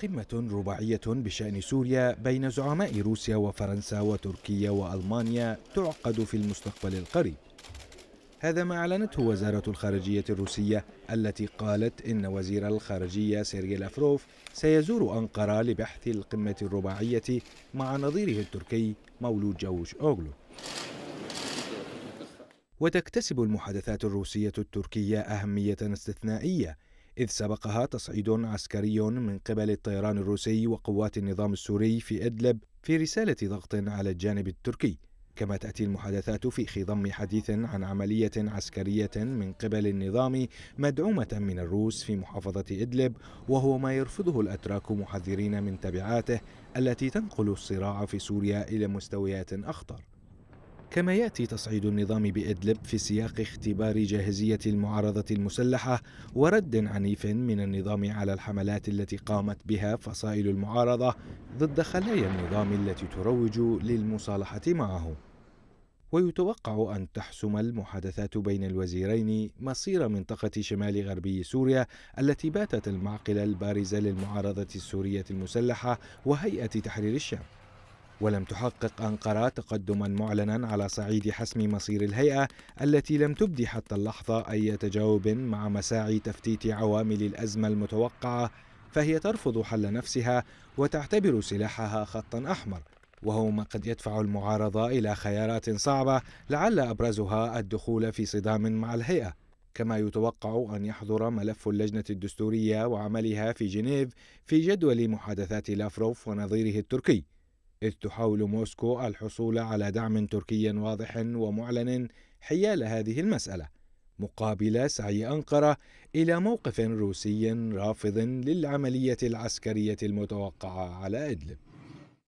قمة رباعية بشأن سوريا بين زعماء روسيا وفرنسا وتركيا وألمانيا تعقد في المستقبل القريب هذا ما أعلنته وزارة الخارجية الروسية التي قالت إن وزير الخارجية سيرجي لافروف سيزور أنقرة لبحث القمة الرباعية مع نظيره التركي مولود جوش أوغلو وتكتسب المحادثات الروسية التركية أهمية استثنائية إذ سبقها تصعيد عسكري من قبل الطيران الروسي وقوات النظام السوري في إدلب في رسالة ضغط على الجانب التركي كما تأتي المحادثات في خضم حديث عن عملية عسكرية من قبل النظام مدعومة من الروس في محافظة إدلب وهو ما يرفضه الأتراك محذرين من تبعاته التي تنقل الصراع في سوريا إلى مستويات أخطر كما ياتي تصعيد النظام بادلب في سياق اختبار جاهزيه المعارضه المسلحه ورد عنيف من النظام على الحملات التي قامت بها فصائل المعارضه ضد خلايا النظام التي تروج للمصالحه معه ويتوقع أن تحسم المحادثات بين الوزيرين مصير منطقة شمال غربي سوريا التي باتت المعقل البارز للمعارضة السورية المسلحة وهيئة تحرير الشام ولم تحقق أنقرة تقدما معلنا على صعيد حسم مصير الهيئة التي لم تبدي حتى اللحظة أي تجاوب مع مساعي تفتيت عوامل الأزمة المتوقعة فهي ترفض حل نفسها وتعتبر سلاحها خطا أحمر وهو ما قد يدفع المعارضة إلى خيارات صعبة لعل أبرزها الدخول في صدام مع الهيئة كما يتوقع أن يحضر ملف اللجنة الدستورية وعملها في جنيف في جدول محادثات لافروف ونظيره التركي إذ تحاول موسكو الحصول على دعم تركي واضح ومعلن حيال هذه المسألة مقابل سعي أنقرة إلى موقف روسي رافض للعملية العسكرية المتوقعة على إدلب